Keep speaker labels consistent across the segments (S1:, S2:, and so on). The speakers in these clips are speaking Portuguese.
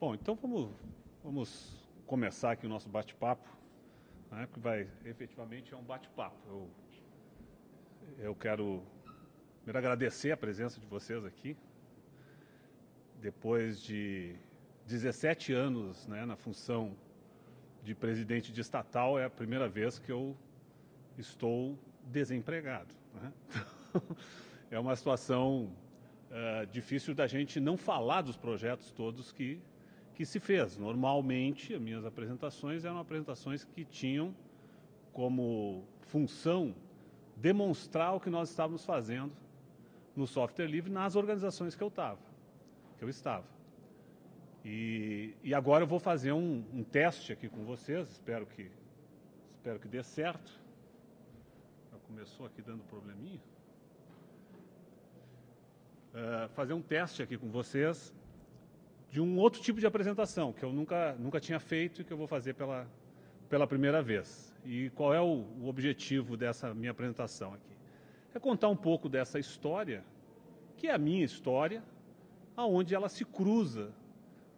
S1: Bom, então vamos, vamos começar aqui o nosso bate-papo, né, que vai efetivamente é um bate-papo. Eu, eu quero primeiro agradecer a presença de vocês aqui. Depois de 17 anos né, na função de presidente de estatal, é a primeira vez que eu estou desempregado. Né? é uma situação uh, difícil da gente não falar dos projetos todos que que se fez. Normalmente, as minhas apresentações eram apresentações que tinham como função demonstrar o que nós estávamos fazendo no software livre nas organizações que eu estava, que eu estava. E, e agora eu vou fazer um, um, teste aqui com vocês, espero que, espero que dê certo. Já começou aqui dando probleminha. Uh, fazer um teste aqui com vocês de um outro tipo de apresentação que eu nunca, nunca tinha feito e que eu vou fazer pela, pela primeira vez. E qual é o, o objetivo dessa minha apresentação aqui? É contar um pouco dessa história, que é a minha história, aonde ela se cruza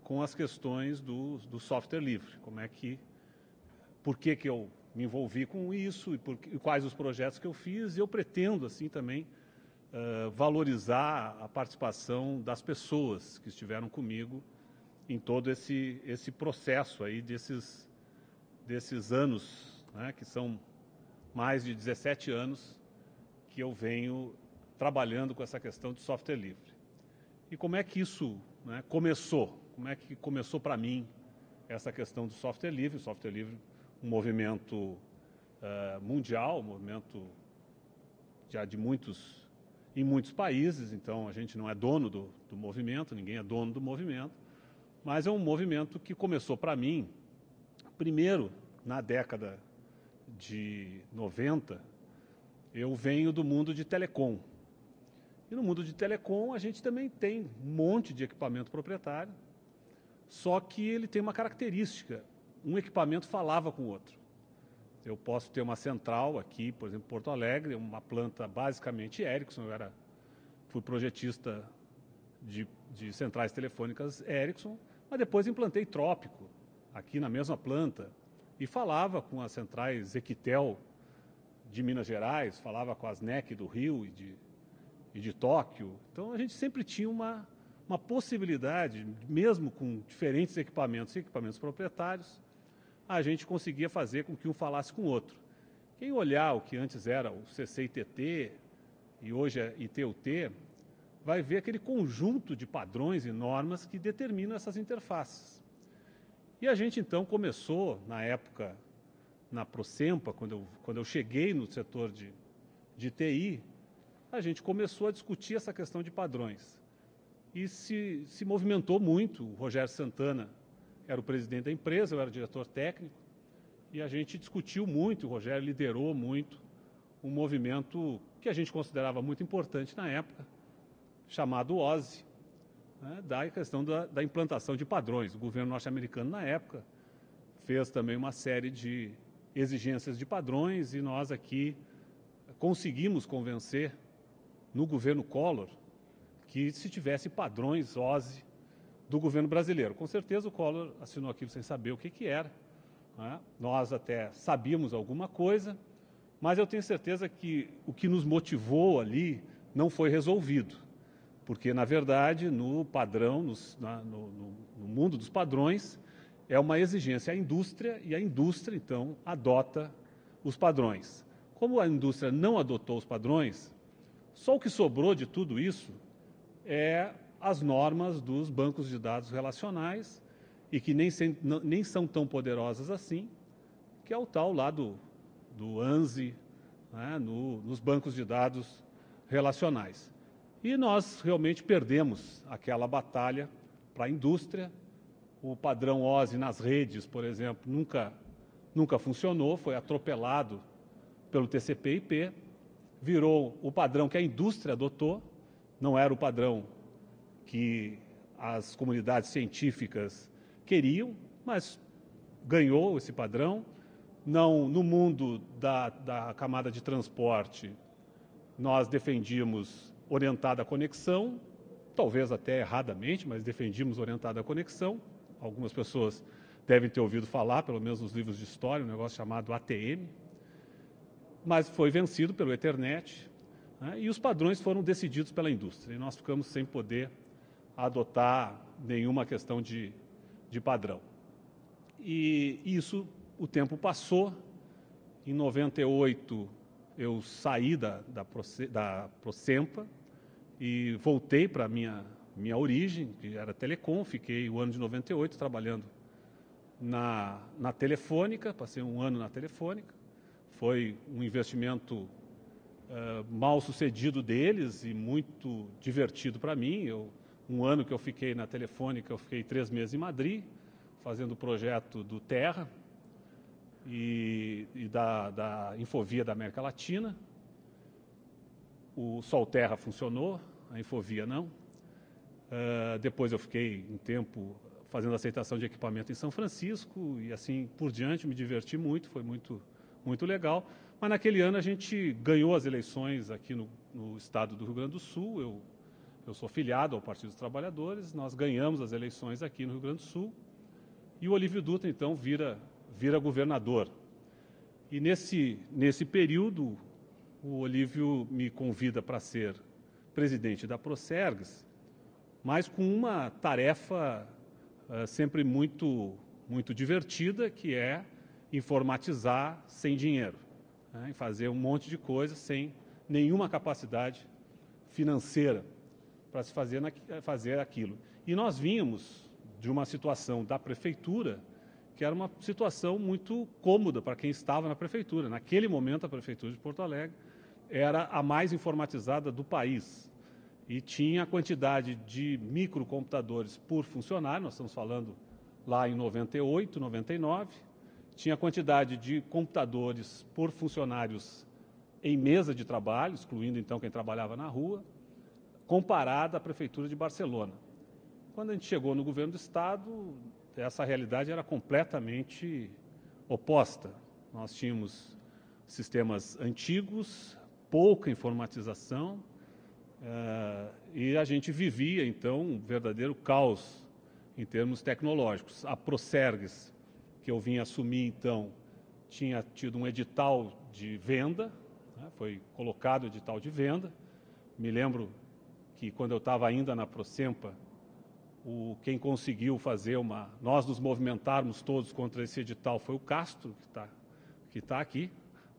S1: com as questões do, do software livre. Como é que, por que que eu me envolvi com isso e, por, e quais os projetos que eu fiz? E eu pretendo assim também eh, valorizar a participação das pessoas que estiveram comigo em todo esse, esse processo aí desses, desses anos, né, que são mais de 17 anos que eu venho trabalhando com essa questão de software livre. E como é que isso né, começou? Como é que começou para mim essa questão do software livre? O software livre, um movimento uh, mundial, um movimento já de muitos em muitos países, então a gente não é dono do, do movimento, ninguém é dono do movimento, mas é um movimento que começou para mim, primeiro na década de 90, eu venho do mundo de telecom. E no mundo de telecom a gente também tem um monte de equipamento proprietário, só que ele tem uma característica: um equipamento falava com o outro. Eu posso ter uma central aqui, por exemplo, em Porto Alegre, uma planta basicamente Ericsson. Eu era, fui projetista de, de centrais telefônicas Ericsson, mas depois implantei Trópico aqui na mesma planta e falava com as centrais Equitel de Minas Gerais, falava com as NEC do Rio e de, e de Tóquio. Então a gente sempre tinha uma, uma possibilidade, mesmo com diferentes equipamentos e equipamentos proprietários, a gente conseguia fazer com que um falasse com o outro. Quem olhar o que antes era o CCITT e hoje é ITUT, vai ver aquele conjunto de padrões e normas que determinam essas interfaces. E a gente então começou, na época, na Procempa, quando eu, quando eu cheguei no setor de, de TI, a gente começou a discutir essa questão de padrões. E se, se movimentou muito. O Rogério Santana era o presidente da empresa, eu era diretor técnico, e a gente discutiu muito, o Rogério liderou muito um movimento que a gente considerava muito importante na época, chamado OSE, né, da questão da, da implantação de padrões. O governo norte-americano, na época, fez também uma série de exigências de padrões e nós aqui conseguimos convencer no governo Collor que se tivesse padrões OSE do governo brasileiro. Com certeza o Collor assinou aquilo sem saber o que, que era. Né? Nós até sabíamos alguma coisa, mas eu tenho certeza que o que nos motivou ali não foi resolvido. Porque, na verdade, no padrão, no, no mundo dos padrões, é uma exigência à indústria e a indústria, então, adota os padrões. Como a indústria não adotou os padrões, só o que sobrou de tudo isso é as normas dos bancos de dados relacionais e que nem, nem são tão poderosas assim, que é o tal lá do, do ANSI, né, no, nos bancos de dados relacionais. E nós realmente perdemos aquela batalha para a indústria. O padrão OSI nas redes, por exemplo, nunca, nunca funcionou, foi atropelado pelo TCP/IP, virou o padrão que a indústria adotou, não era o padrão que as comunidades científicas queriam, mas ganhou esse padrão. Não, no mundo da, da camada de transporte, nós defendíamos orientada à conexão, talvez até erradamente, mas defendíamos orientada à conexão. Algumas pessoas devem ter ouvido falar, pelo menos nos livros de história, um negócio chamado ATM. Mas foi vencido pelo Ethernet né, e os padrões foram decididos pela indústria. E nós ficamos sem poder adotar nenhuma questão de, de padrão. E isso, o tempo passou. Em 98, eu saí da, da, Proce, da Procempa e voltei para a minha, minha origem, que era Telecom. Fiquei o ano de 98 trabalhando na, na Telefônica, passei um ano na Telefônica. Foi um investimento Uh, mal sucedido deles e muito divertido para mim. Eu um ano que eu fiquei na Telefônica, eu fiquei três meses em Madrid, fazendo o projeto do Terra e, e da, da, Infovia da América Latina. O Sol Terra funcionou, a Infovia não. Uh, depois eu fiquei um tempo fazendo aceitação de equipamento em São Francisco e assim por diante, me diverti muito, foi muito, muito legal. Mas naquele ano a gente ganhou as eleições aqui no, no estado do Rio Grande do Sul, eu eu sou filiado ao Partido dos Trabalhadores, nós ganhamos as eleições aqui no Rio Grande do Sul e o Olívio Dutra, então, vira, vira governador. E nesse, nesse período, o Olívio me convida para ser presidente da Procergs, mas com uma tarefa uh, sempre muito, muito divertida, que é informatizar sem dinheiro, né, em fazer um monte de coisa sem nenhuma capacidade financeira para se fazer, na, fazer aquilo. E nós vínhamos de uma situação da prefeitura que era uma situação muito cômoda para quem estava na prefeitura. Naquele momento, a prefeitura de Porto Alegre era a mais informatizada do país e tinha a quantidade de microcomputadores por funcionário, nós estamos falando lá em 98, 99, tinha a quantidade de computadores por funcionários em mesa de trabalho, excluindo então quem trabalhava na rua, comparada à Prefeitura de Barcelona. Quando a gente chegou no governo do Estado, essa realidade era completamente oposta. Nós tínhamos sistemas antigos, pouca informatização, uh, e a gente vivia, então, um verdadeiro caos em termos tecnológicos. A Prosergues, que eu vim assumir, então, tinha tido um edital de venda, né, foi colocado o edital de venda. Me lembro que quando eu estava ainda na Procempa, o, quem conseguiu fazer uma. Nós nos movimentarmos todos contra esse edital foi o Castro, que está que tá aqui.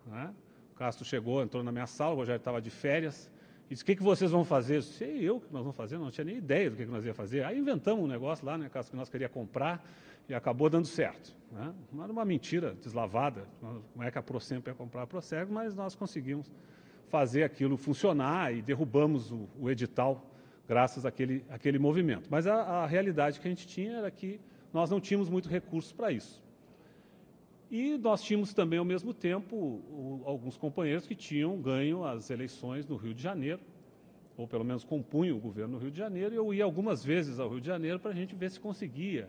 S1: Né? O Castro chegou, entrou na minha sala, o Rogério estava de férias. E disse: O que, que vocês vão fazer? Eu disse: eu que nós vamos fazer, não tinha nem ideia do que, que nós ia fazer. Aí inventamos um negócio lá, né, Castro, que nós queríamos comprar e acabou dando certo. Né? Não era uma mentira deslavada, como é que a Procempa ia comprar a Procego, mas nós conseguimos fazer aquilo funcionar e derrubamos o, o edital graças àquele, àquele movimento. Mas a, a, realidade que a gente tinha era que nós não tínhamos muito recurso para isso. E nós tínhamos também, ao mesmo tempo, o, alguns companheiros que tinham ganho as eleições no Rio de Janeiro, ou pelo menos compunham o governo no Rio de Janeiro, e eu ia algumas vezes ao Rio de Janeiro para a gente ver se conseguia,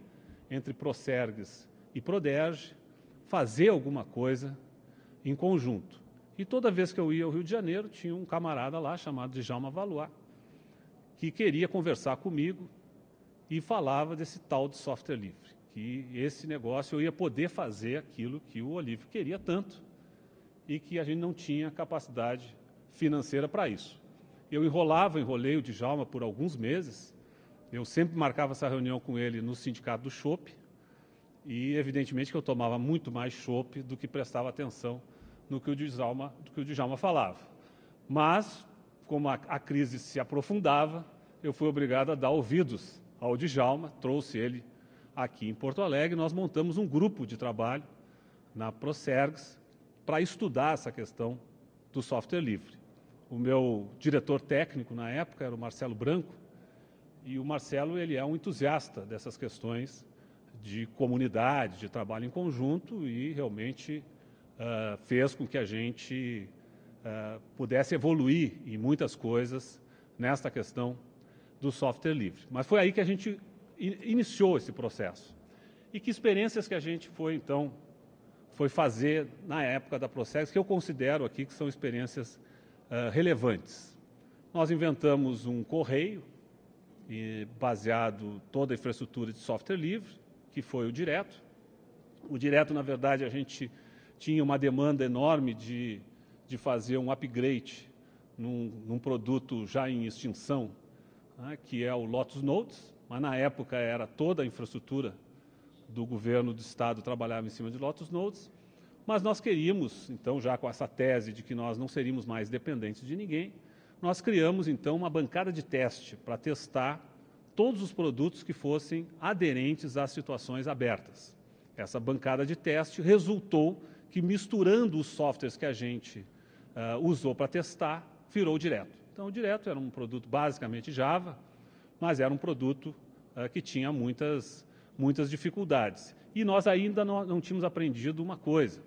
S1: entre Prosergues e Proderge, fazer alguma coisa em conjunto. E toda vez que eu ia ao Rio de Janeiro, tinha um camarada lá chamado Djalma Valuar, que queria conversar comigo e falava desse tal de software livre, que esse negócio eu ia poder fazer aquilo que o Olívio queria tanto e que a gente não tinha capacidade financeira para isso. Eu enrolava, enrolei o Djalma por alguns meses, eu sempre marcava essa reunião com ele no sindicato do chope e evidentemente que eu tomava muito mais chope do que prestava atenção no que o Djalma, que o Djalma falava. Mas, como a, a crise se aprofundava, eu fui obrigado a dar ouvidos ao Djalma, trouxe ele aqui em Porto Alegre, nós montamos um grupo de trabalho na Procergs para estudar essa questão do software livre. O meu diretor técnico na época era o Marcelo Branco, e o Marcelo ele é um entusiasta dessas questões de comunidade, de trabalho em conjunto, e realmente ah, fez com que a gente uh, pudesse evoluir em muitas coisas nesta questão do software livre. Mas foi aí que a gente in iniciou esse processo. E que experiências que a gente foi, então, foi fazer na época da Process, que eu considero aqui que são experiências uh, relevantes. Nós inventamos um correio, e baseado toda a infraestrutura de software livre, que foi o direto. O direto, na verdade, a gente tinha uma demanda enorme de, de fazer um upgrade num, num produto já em extinção, né, que é o Lotus Notes, mas na época era toda a infraestrutura do governo do estado trabalhava em cima de Lotus Notes, mas nós queríamos, então, já com essa tese de que nós não seríamos mais dependentes de ninguém, nós criamos então uma bancada de teste para testar todos os produtos que fossem aderentes às situações abertas. Essa bancada de teste resultou que misturando os softwares que a gente uh, usou para testar, virou o Direto. Então, o Direto era um produto basicamente Java, mas era um produto uh, que tinha muitas, muitas dificuldades. E nós ainda não, não tínhamos aprendido uma coisa,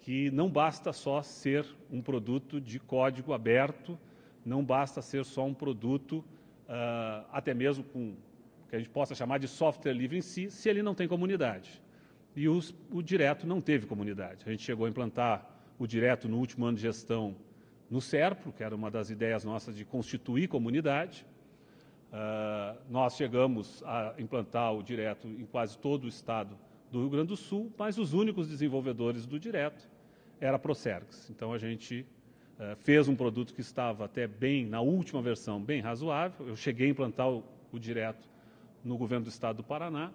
S1: que não basta só ser um produto de código aberto, não basta ser só um produto, uh, até mesmo com que a gente possa chamar de software livre em si, se ele não tem comunidade e os, o direto não teve comunidade. A gente chegou a implantar o direto no último ano de gestão no SERPRO, que era uma das ideias nossas de constituir comunidade. Uh, nós chegamos a implantar o direto em quase todo o estado do Rio Grande do Sul, mas os únicos desenvolvedores do direto era a Procergs. Então a gente uh, fez um produto que estava até bem, na última versão, bem razoável. Eu cheguei a implantar o, o direto no governo do estado do Paraná,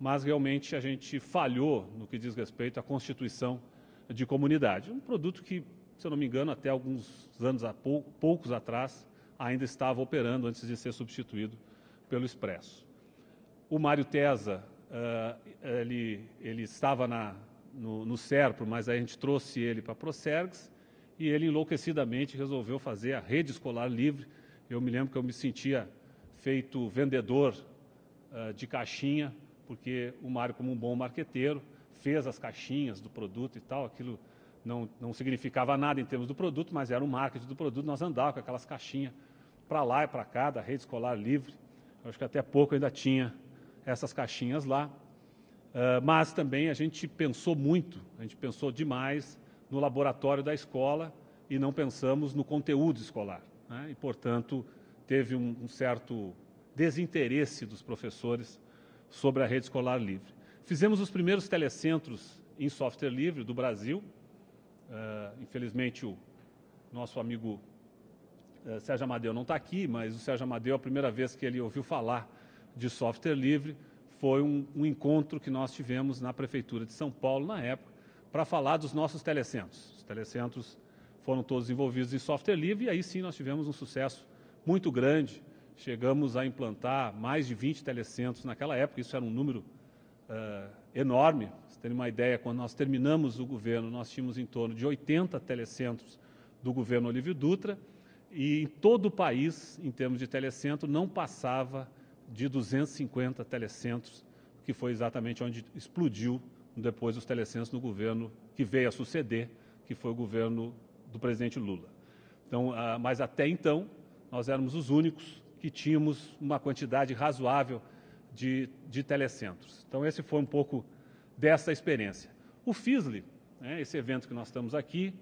S1: mas realmente a gente falhou no que diz respeito à constituição de comunidade. Um produto que, se eu não me engano, até alguns anos, a pou, poucos atrás, ainda estava operando antes de ser substituído pelo Expresso. O Mário Tesa, uh, eh, ele, ele, estava na, no, no SERPRO, mas a gente trouxe ele para a Procergs e ele enlouquecidamente resolveu fazer a rede escolar livre. Eu me lembro que eu me sentia feito vendedor uh, de caixinha, porque o Mário, como um bom marqueteiro, fez as caixinhas do produto e tal, aquilo não, não significava nada em termos do produto, mas era o marketing do produto, nós andávamos com aquelas caixinhas para lá e para cá, da rede escolar livre, Eu acho que até pouco ainda tinha essas caixinhas lá, uh, mas também a gente pensou muito, a gente pensou demais no laboratório da escola e não pensamos no conteúdo escolar, né? e portanto teve um, um certo desinteresse dos professores sobre a rede escolar livre. Fizemos os primeiros telecentros em software livre do Brasil. Uh, infelizmente, o nosso amigo uh, Sérgio Amadeu não está aqui, mas o Sérgio Amadeu, a primeira vez que ele ouviu falar de software livre, foi um, um encontro que nós tivemos na Prefeitura de São Paulo, na época, para falar dos nossos telecentros. Os telecentros foram todos envolvidos em software livre e aí sim nós tivemos um sucesso muito grande chegamos a implantar mais de 20 telecentros naquela época, isso era um número uh, enorme. Pra você uma ideia, quando nós terminamos o governo, nós tínhamos em torno de 80 telecentros do governo Olívio Dutra, e em todo o país, em termos de telecentro, não passava de 250 telecentros, que foi exatamente onde explodiu depois os telecentros no governo que veio a suceder, que foi o governo do presidente Lula. Então, uh, mas até então, nós éramos os únicos que tínhamos uma quantidade razoável de, de telecentros. Então, esse foi um pouco dessa experiência. O FISLE, né, esse evento que nós estamos aqui,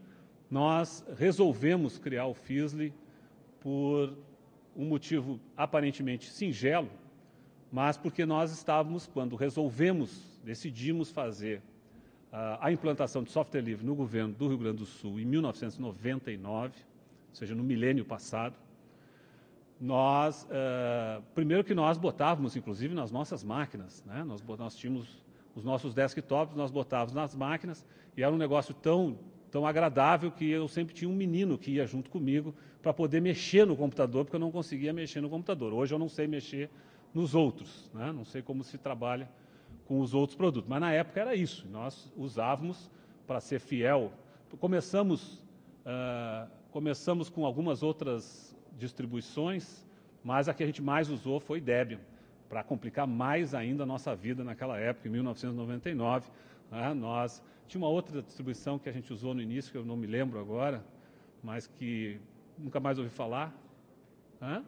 S1: nós resolvemos criar o FISLE por um motivo aparentemente singelo, mas porque nós estávamos, quando resolvemos, decidimos fazer ah, a implantação de software livre no governo do Rio Grande do Sul em 1999, ou seja, no milênio passado, nós, uh, primeiro que nós botávamos, inclusive, nas nossas máquinas, né? nós, nós tínhamos os nossos desktops, nós botávamos nas máquinas, e era um negócio tão, tão agradável que eu sempre tinha um menino que ia junto comigo para poder mexer no computador, porque eu não conseguia mexer no computador. Hoje eu não sei mexer nos outros, né? não sei como se trabalha com os outros produtos. Mas na época era isso, nós usávamos para ser fiel. Começamos, uh, começamos com algumas outras distribuições, mas a que a gente mais usou foi Debian, para complicar mais ainda a nossa vida naquela época, em 1999. Né, nós Tinha uma outra distribuição que a gente usou no início, que eu não me lembro agora, mas que nunca mais ouvi falar. Hã?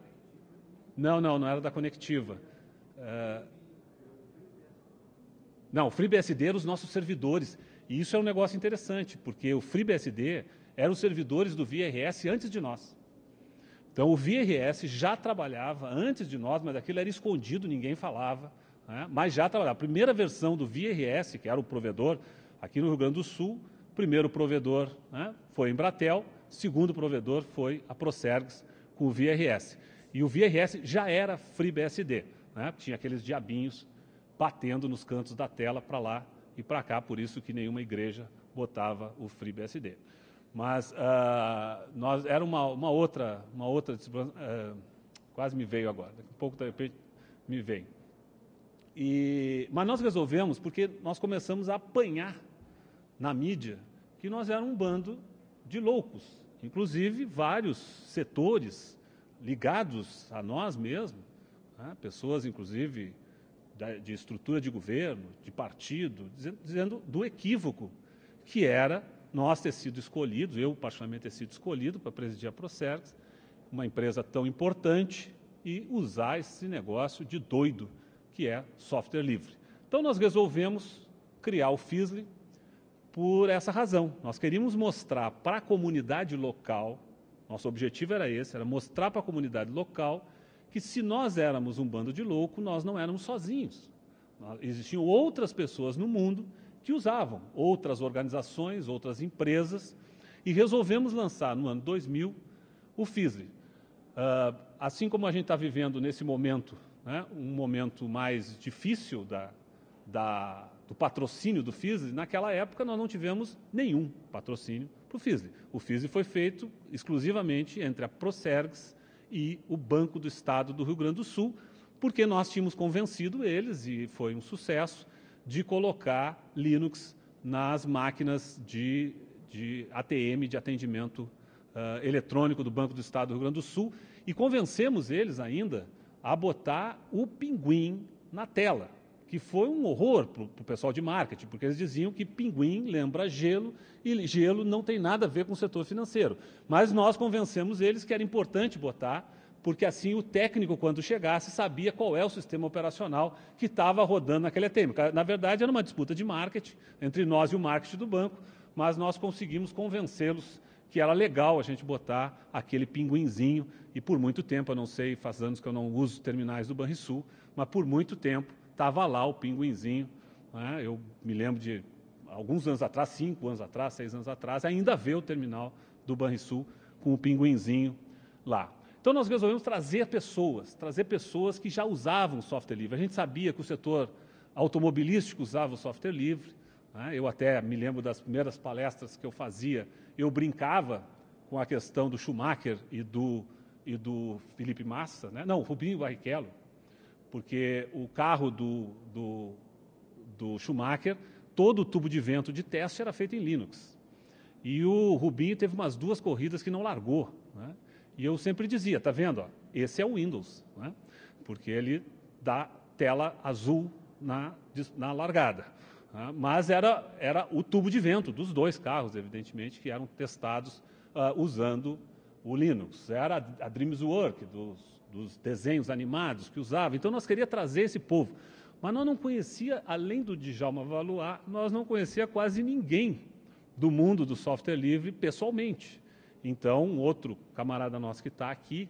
S1: Não, não, não era da Conectiva. Uh, não, o FreeBSD era os nossos servidores. E isso é um negócio interessante, porque o FreeBSD eram os servidores do VRS antes de nós. Então, o VRS já trabalhava antes de nós, mas aquilo era escondido, ninguém falava, né? mas já trabalhava. A primeira versão do VRS, que era o provedor, aqui no Rio Grande do Sul, primeiro provedor né, foi a Bratel, segundo provedor foi a Procergs com o VRS. E o VRS já era FreeBSD, né? tinha aqueles diabinhos batendo nos cantos da tela para lá e para cá, por isso que nenhuma igreja botava o FreeBSD. Mas uh, nós, era uma, uma outra, uma outra uh, quase me veio agora, daqui a pouco me vem. E, mas nós resolvemos porque nós começamos a apanhar na mídia que nós éramos um bando de loucos, inclusive vários setores ligados a nós mesmos, né? pessoas inclusive da, de estrutura de governo, de partido, dizendo, dizendo do equívoco que era nós ter sido escolhidos, eu particularmente ter sido escolhido para presidir a Procergs, uma empresa tão importante, e usar esse negócio de doido que é software livre. Então nós resolvemos criar o Fizzly por essa razão. Nós queríamos mostrar para a comunidade local, nosso objetivo era esse, era mostrar para a comunidade local que se nós éramos um bando de louco, nós não éramos sozinhos. Existiam outras pessoas no mundo que usavam outras organizações, outras empresas, e resolvemos lançar no ano 2000 o FISLE. Uh, ah, assim como a gente está vivendo nesse momento, né, um momento mais difícil da, da, do patrocínio do FISLE, naquela época nós não tivemos nenhum patrocínio para o FISLE. O FISLE foi feito exclusivamente entre a Procergs e o Banco do Estado do Rio Grande do Sul, porque nós tínhamos convencido eles, e foi um sucesso, de colocar Linux nas máquinas de, de ATM, de atendimento uh, eletrônico do Banco do Estado do Rio Grande do Sul, e convencemos eles ainda a botar o pinguim na tela, que foi um horror para o pessoal de marketing, porque eles diziam que pinguim lembra gelo e gelo não tem nada a ver com o setor financeiro. Mas nós convencemos eles que era importante botar porque assim o técnico, quando chegasse, sabia qual é o sistema operacional que estava rodando naquele ATM. Na verdade, era uma disputa de marketing entre nós e o marketing do banco, mas nós conseguimos convencê-los que era legal a gente botar aquele pinguinzinho, e por muito tempo, eu não sei, faz anos que eu não uso terminais do Banrisul, mas por muito tempo estava lá o pinguinzinho. Né? Eu me lembro de alguns anos atrás, cinco anos atrás, seis anos atrás, ainda ver o terminal do Banrisul com o pinguinzinho lá. Então nós resolvemos trazer pessoas, trazer pessoas que já usavam software livre. A gente sabia que o setor automobilístico usava o software livre. Né? Eu até me lembro das primeiras palestras que eu fazia, eu brincava com a questão do Schumacher e do, e do Felipe Massa, né? não, Rubinho Barrichello, porque o carro do, do, do Schumacher, todo o tubo de vento de teste era feito em Linux. E o Rubinho teve umas duas corridas que não largou. Né? E eu sempre dizia, tá vendo? Ó, esse é o Windows, né? porque ele dá tela azul na, na largada. Né? Mas era, era o tubo de vento dos dois carros, evidentemente, que eram testados uh, usando o Linux. Era a, Dreams Work dos, dos desenhos animados que usava. Então, nós queríamos trazer esse povo. Mas nós não conhecia, além do Djalma Valuar, nós não conhecia quase ninguém do mundo do software livre pessoalmente. Então, um outro camarada nosso que está aqui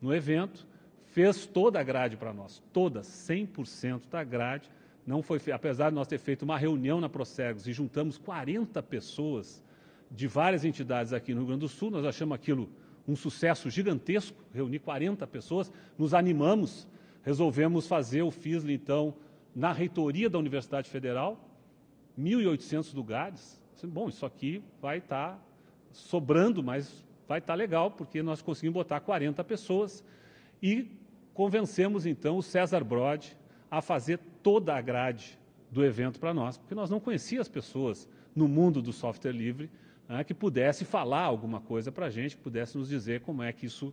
S1: no evento fez toda a grade para nós, toda, 100% da grade. Não foi, apesar de nós ter feito uma reunião na Procegos e juntamos 40 pessoas de várias entidades aqui no Rio Grande do Sul, nós achamos aquilo um sucesso gigantesco, reunir 40 pessoas, nos animamos, resolvemos fazer o FISL, então, na reitoria da Universidade Federal, 1.800 lugares. Assim, bom, isso aqui vai estar tá sobrando, mas vai estar tá legal, porque nós conseguimos botar 40 pessoas e convencemos então o César Brod a fazer toda a grade do evento para nós, porque nós não conhecíamos as pessoas no mundo do software livre né, que pudesse falar alguma coisa para a gente, que pudesse nos dizer como é que isso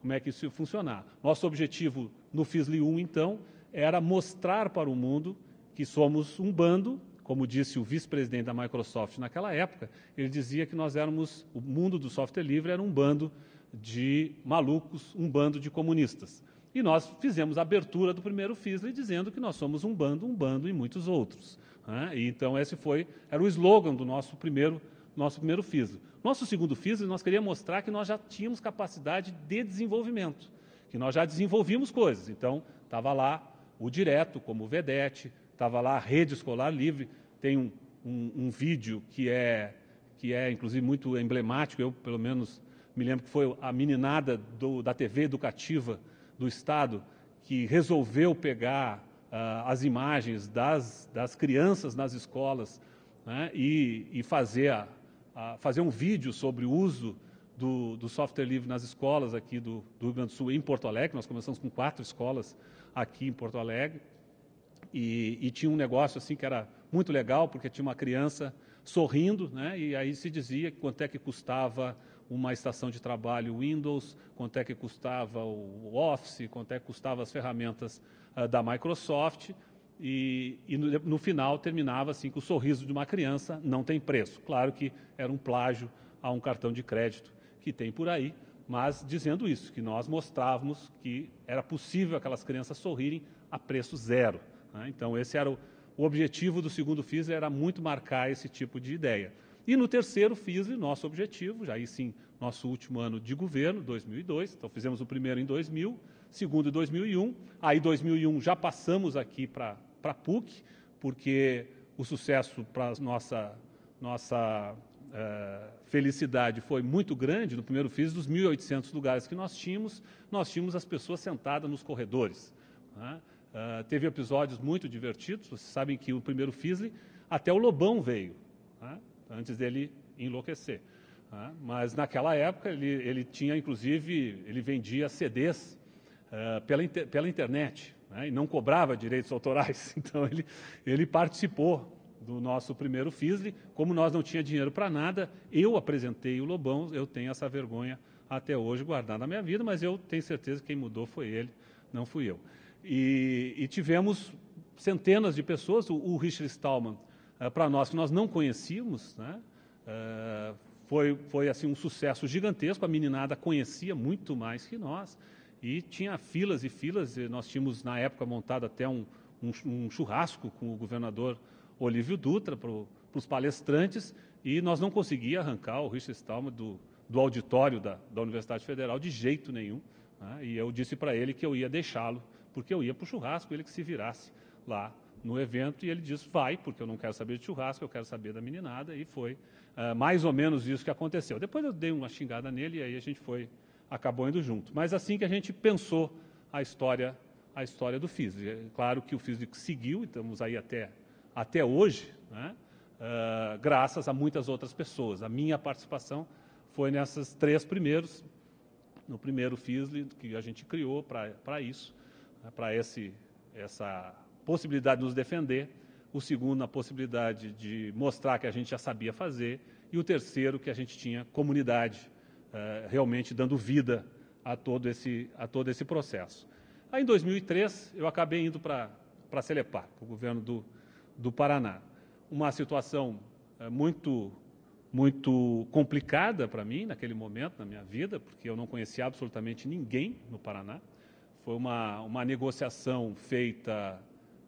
S1: como é que isso ia funcionar. Nosso objetivo no FISLI 1, então, era mostrar para o mundo que somos um bando como disse o vice-presidente da Microsoft naquela época, ele dizia que nós éramos, o mundo do software livre era um bando de malucos, um bando de comunistas. E nós fizemos a abertura do primeiro FISLE dizendo que nós somos um bando, um bando e muitos outros. Né? E, então, esse foi, era o slogan do nosso primeiro, nosso primeiro FISLE. Nosso segundo FISLE, nós queríamos mostrar que nós já tínhamos capacidade de desenvolvimento, que nós já desenvolvíamos coisas. Então, estava lá o Direto como vedete, estava lá a Rede Escolar Livre, tem um, um, um vídeo que é, que é, inclusive, muito emblemático, eu, pelo menos, me lembro que foi a meninada do, da TV educativa do Estado que resolveu pegar uh, as imagens das, das crianças nas escolas né, e, e fazer, a, a, fazer um vídeo sobre o uso do, do software livre nas escolas aqui do, do Rio Grande do Sul em Porto Alegre. Nós começamos com quatro escolas aqui em Porto Alegre e, e tinha um negócio assim que era muito legal, porque tinha uma criança sorrindo, né? e aí se dizia quanto é que custava uma estação de trabalho Windows, quanto é que custava o Office, quanto é que custava as ferramentas uh, da Microsoft, e, e no, no, final terminava assim com o sorriso de uma criança, não tem preço. Claro que era um plágio a um cartão de crédito que tem por aí, mas dizendo isso, que nós mostrávamos que era possível aquelas crianças sorrirem a preço zero. Né? Então, esse era o, o objetivo do segundo FISLE era muito marcar esse tipo de ideia. E no terceiro FISLE, nosso objetivo, já aí sim, nosso último ano de governo, 2002, então fizemos o primeiro em 2000, segundo em 2001, aí 2001 já passamos aqui para a PUC, porque o sucesso para nossa nossa uh, felicidade foi muito grande. No primeiro FIS, dos 1.800 lugares que nós tínhamos, nós tínhamos as pessoas sentadas nos corredores. Né? Uh, teve episódios muito divertidos, vocês sabem que o primeiro Fisley, até o Lobão veio, né, antes dele enlouquecer. Né, mas naquela época ele, ele tinha, inclusive, ele vendia CDs uh, ah, pela, inter, pela internet, né, e não cobrava direitos autorais, então ele, ele participou do nosso primeiro Fisley. Como nós não tinha dinheiro para nada, eu apresentei o Lobão, eu tenho essa vergonha até hoje guardada na minha vida, mas eu tenho certeza que quem mudou foi ele, não fui eu. E, e tivemos centenas de pessoas, o, o Richard Stallman, eh, para nós, que nós não conhecíamos, né? Eh, foi, foi assim um sucesso gigantesco, a meninada conhecia muito mais que nós, e tinha filas e filas, e nós tínhamos na época montado até um, um, um churrasco com o governador Olívio Dutra para os palestrantes, e nós não conseguíamos arrancar o Richard Stallman do, do auditório da, da Universidade Federal de jeito nenhum, né? e eu disse para ele que eu ia deixá-lo porque eu ia para o churrasco, ele que se virasse lá no evento e ele disse: vai, porque eu não quero saber de churrasco, eu quero saber da meninada. E foi uh, mais ou menos isso que aconteceu. Depois eu dei uma xingada nele e aí a gente foi, acabou indo junto. Mas assim que a gente pensou a história, a história do físico. É claro que o físico seguiu, e estamos aí até, até hoje, né? uh, graças a muitas outras pessoas. A minha participação foi nessas três primeiros, no primeiro FISLE que a gente criou para isso né, para essa possibilidade de nos defender, o segundo, a possibilidade de mostrar que a gente já sabia fazer, e o terceiro, que a gente tinha comunidade eh, realmente dando vida a todo, esse, a todo esse processo. Aí, em 2003, eu acabei indo para a Celepar, para o governo do, do Paraná. Uma situação eh, muito muito complicada para mim naquele momento na minha vida, porque eu não conhecia absolutamente ninguém no Paraná. Foi uma, uma negociação feita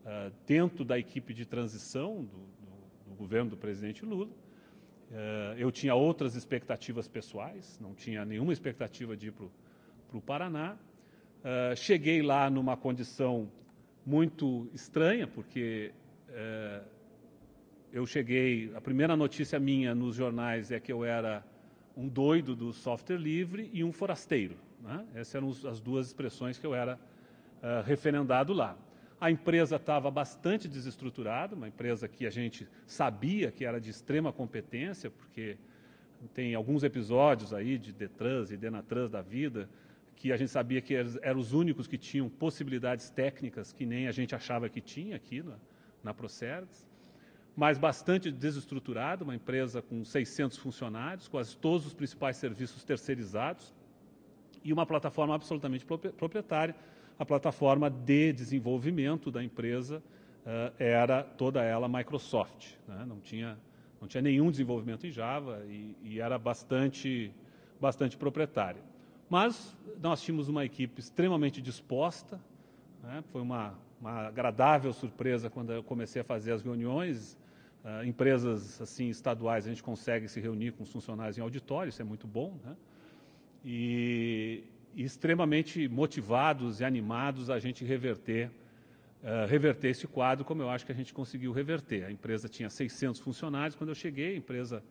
S1: uh, dentro da equipe de transição do, do, do governo do presidente Lula. Uh, eu tinha outras expectativas pessoais, não tinha nenhuma expectativa de ir para o Paraná. Uh, cheguei lá numa condição muito estranha, porque eu cheguei. A primeira notícia minha nos jornais é que eu era um doido do software livre e um forasteiro. Né? Essas eram as duas expressões que eu era uh, referendado lá. A empresa estava bastante desestruturada, uma empresa que a gente sabia que era de extrema competência, porque tem alguns episódios aí de Detrans e Denatrans da vida que a gente sabia que eram os únicos que tinham possibilidades técnicas que nem a gente achava que tinha aqui na, na Procerdes, mas bastante desestruturada, uma empresa com 600 funcionários, quase todos os principais serviços terceirizados, e uma plataforma absolutamente proprietária. A plataforma de desenvolvimento da empresa uh, era toda ela Microsoft. Né? Não, tinha, não tinha nenhum desenvolvimento em Java e, e era bastante, bastante proprietária. Mas nós tínhamos uma equipe extremamente disposta, né? foi uma, uma agradável surpresa quando eu comecei a fazer as reuniões. Uh, empresas assim estaduais a gente consegue se reunir com os funcionários em auditório, isso é muito bom. Né? e, e extremamente motivados e animados a gente reverter, uh, reverter esse quadro, como eu acho que a gente conseguiu reverter. A empresa tinha 600 funcionários quando eu cheguei, a empresa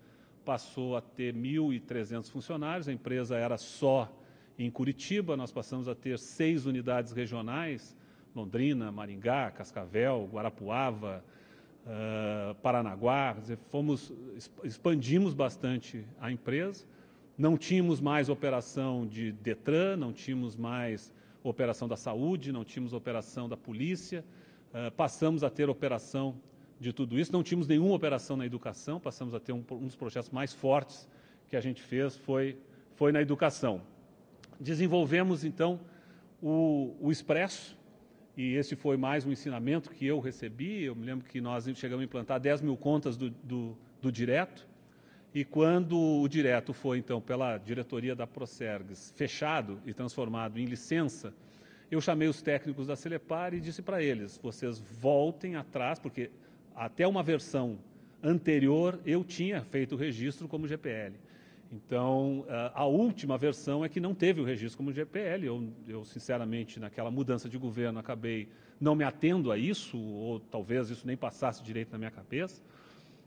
S1: passou a ter 1.300 funcionários, a empresa era só em Curitiba, nós passamos a ter seis unidades regionais, Londrina, Maringá, Cascavel, Guarapuava, uh, Paranaguá, dizer, fomos, expandimos bastante a empresa. Não tínhamos mais operação de Detran, não tínhamos mais operação da saúde, não tínhamos operação da polícia, uh, passamos a ter operação de tudo isso. Não tínhamos nenhuma operação na educação, passamos a ter um, um dos projetos mais fortes que a gente fez foi, foi na educação. Desenvolvemos, então, o, o Expresso, e esse foi mais um ensinamento que eu recebi. Eu me lembro que nós chegamos a implantar 10 mil contas do, do, do direto, e quando o direto foi, então, pela diretoria da Procergs fechado e transformado em licença, eu chamei os técnicos da Celepar e disse para eles: vocês voltem atrás, porque até uma versão anterior eu tinha feito o registro como GPL. Então, eh, a última versão é que não teve o registro como GPL. Eu, eu, sinceramente, naquela mudança de governo, acabei não me atendo a isso, ou talvez isso nem passasse direito na minha cabeça.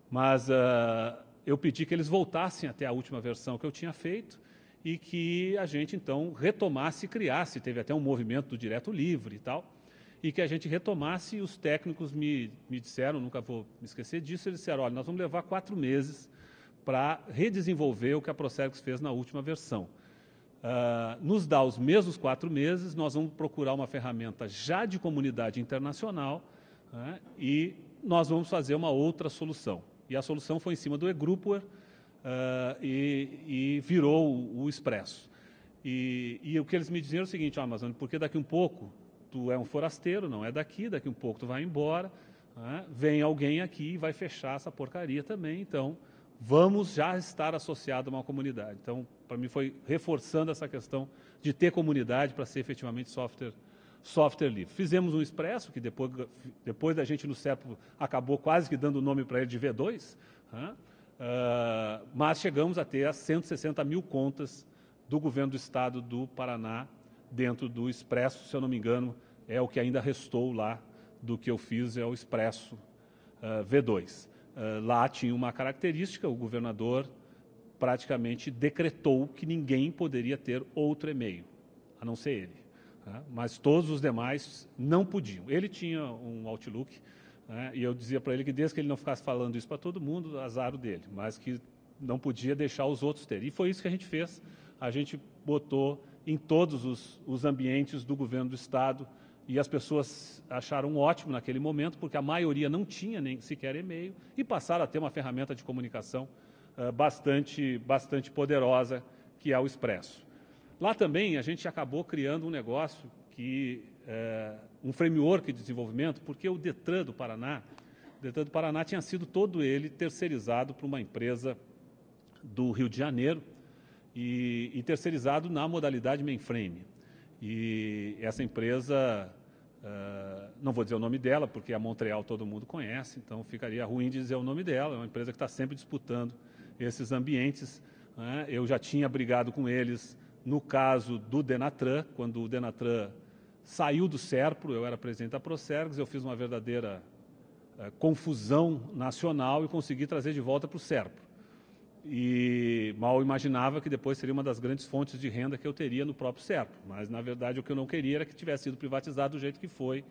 S1: Mas uh, eu pedi que eles voltassem até a última versão que eu tinha feito e que a gente então retomasse e criasse. Teve até um movimento do Direto Livre e tal, e que a gente retomasse. E os técnicos me, me disseram, nunca vou me esquecer disso, eles disseram: olha, nós vamos levar quatro meses para redesenvolver o que a Procerx fez na última versão. Uh, nos dá os mesmos quatro meses, nós vamos procurar uma ferramenta já de comunidade internacional né, e nós vamos fazer uma outra solução. E a solução foi em cima do e-grouper uh, e, e, virou o, o Expresso. E, e, o que eles me diziam é o seguinte, Amazon, porque daqui um pouco tu é um forasteiro, não é daqui, daqui um pouco tu vai embora, né? vem alguém aqui e vai fechar essa porcaria também, então vamos já estar associado a uma comunidade. Então, para mim foi reforçando essa questão de ter comunidade para ser efetivamente software software livre. Fizemos um expresso, que depois, depois da gente no CEPO acabou quase que dando o nome para ele de V2, uh, né? ah, mas chegamos a ter as 160 mil contas do governo do estado do Paraná dentro do expresso, se eu não me engano, é o que ainda restou lá do que eu fiz, é o expresso uh, V2. Uh, lá tinha uma característica, o governador praticamente decretou que ninguém poderia ter outro e-mail, a não ser ele. Né? Mas todos os demais não podiam. Ele tinha um Outlook, né? e eu dizia para ele que desde que ele não ficasse falando isso para todo mundo, azar dele, mas que não podia deixar os outros terem. E foi isso que a gente fez. A gente botou em todos os, os ambientes do governo do Estado, e as pessoas acharam ótimo naquele momento, porque a maioria não tinha nem sequer e-mail, e passaram a ter uma ferramenta de comunicação uh, bastante, bastante poderosa, que é o Expresso. Lá também a gente acabou criando um negócio que é, um framework de desenvolvimento, porque o Detran do Paraná, o Detran do Paraná tinha sido todo ele terceirizado para uma empresa do Rio de Janeiro e, e terceirizado na modalidade mainframe. E essa empresa, eh, não vou dizer o nome dela, porque a Montreal todo mundo conhece, então ficaria ruim de dizer o nome dela. É uma empresa que está sempre disputando esses ambientes. Né? Eu já tinha brigado com eles no caso do Denatran, quando o Denatran saiu do SERPRO, eu era presidente da Procergs, eu fiz uma verdadeira é, confusão nacional e consegui trazer de volta para o SERPRO. E mal imaginava que depois seria uma das grandes fontes de renda que eu teria no próprio SERPRO. Mas, na verdade, o que eu não queria era que tivesse sido privatizado do jeito que foi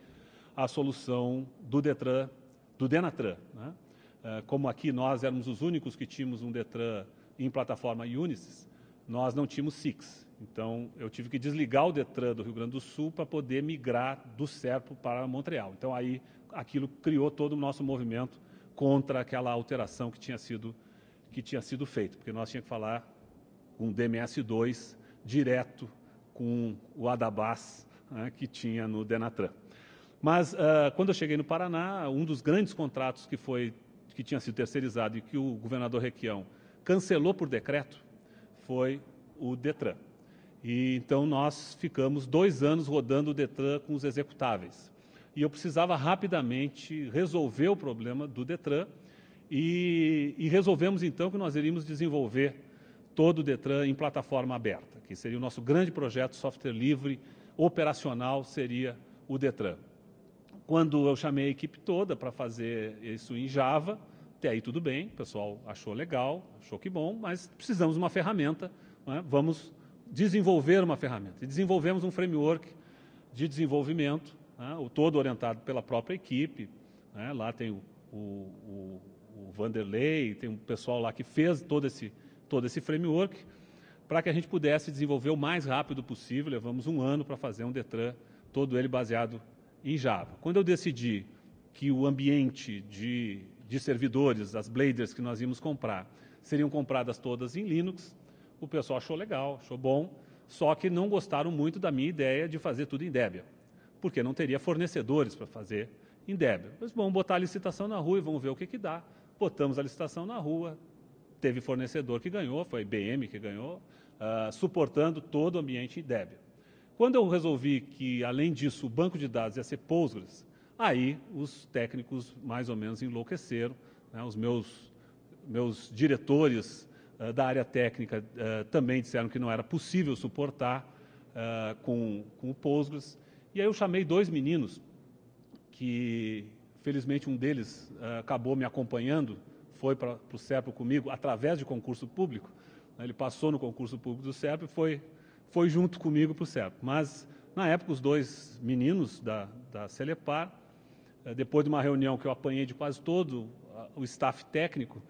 S1: a solução do Detran, do Denatran. Né? É, como aqui nós éramos os únicos que tínhamos um Detran em plataforma Unisys, nós não tínhamos SIX. Então, eu tive que desligar o Detran do Rio Grande do Sul para poder migrar do Serpo para Montreal. Então, aí, aquilo criou todo o nosso movimento contra aquela alteração que tinha sido, que tinha sido feita, porque nós tínhamos que falar com o DMS2 direto com o Adabás né, que tinha no Denatran. Mas, uh, quando eu cheguei no Paraná, um dos grandes contratos que, foi, que tinha sido terceirizado e que o governador Requião cancelou por decreto foi o Detran. E então nós ficamos dois anos rodando o Detran com os executáveis. E eu precisava rapidamente resolver o problema do Detran e, e resolvemos então que nós iríamos desenvolver todo o Detran em plataforma aberta, que seria o nosso grande projeto software livre operacional seria o Detran. Quando eu chamei a equipe toda para fazer isso em Java, até aí tudo bem, o pessoal achou legal, achou que bom, mas precisamos de uma ferramenta, né? vamos desenvolver uma ferramenta. E desenvolvemos um framework de desenvolvimento, né, o todo orientado pela própria equipe. Né, lá tem o, o, o, Vanderlei, tem um pessoal lá que fez todo esse, todo esse framework para que a gente pudesse desenvolver o mais rápido possível. Levamos um ano para fazer um Detran, todo ele baseado em Java. Quando eu decidi que o ambiente de, de servidores, as bladers que nós íamos comprar, seriam compradas todas em Linux, o pessoal achou legal, achou bom, só que não gostaram muito da minha ideia de fazer tudo em Debian, porque não teria fornecedores para fazer em Debian. Mas vamos botar a licitação na rua e vamos ver o que, que dá. Botamos a licitação na rua, teve fornecedor que ganhou, foi a IBM que ganhou, uh, suportando todo o ambiente em Debian. Quando eu resolvi que, além disso, o banco de dados ia ser Postgres, aí os técnicos mais ou menos enlouqueceram, né, os meus, meus diretores eh, da área técnica uh, também disseram que não era possível suportar eh, com, com o Postgres. E aí eu chamei dois meninos, que felizmente um deles acabou me acompanhando, foi para o SERP comigo através de concurso público. Né? Ele passou no concurso público do SERP e foi, foi junto comigo para o SERP. Mas, na época, os dois meninos da, da Celepar, depois de uma reunião que eu apanhei de quase todo ah, o staff técnico